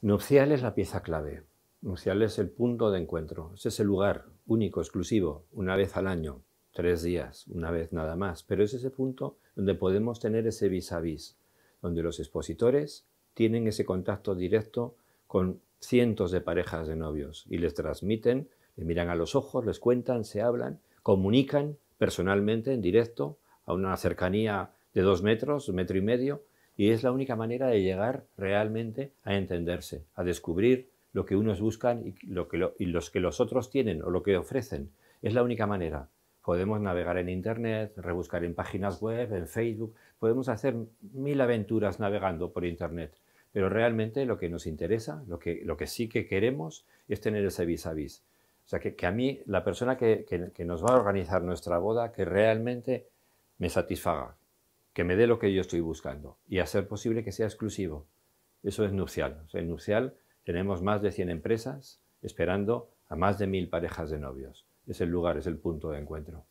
Nupcial es la pieza clave. Nupcial es el punto de encuentro. Es ese lugar único, exclusivo, una vez al año, tres días, una vez nada más. Pero es ese punto donde podemos tener ese vis a vis, donde los expositores tienen ese contacto directo con cientos de parejas de novios y les transmiten, les miran a los ojos, les cuentan, se hablan, comunican personalmente en directo a una cercanía de dos metros, metro y medio, y es la única manera de llegar realmente a entenderse, a descubrir lo que unos buscan y, lo que los que los otros tienen o lo que ofrecen. Es la única manera. Podemos navegar en Internet, rebuscar en páginas web, en Facebook, podemos hacer mil aventuras navegando por Internet, pero realmente lo que nos interesa, lo que, lo que sí que queremos es tener ese vis a vis. O sea, que, a mí, la persona que nos va a organizar nuestra boda, que realmente me satisfaga, que me dé lo que yo estoy buscando y hacer posible que sea exclusivo. Eso es nupcial. En nupcial tenemos más de 100 empresas esperando a más de 1000 parejas de novios. Es el lugar, es el punto de encuentro.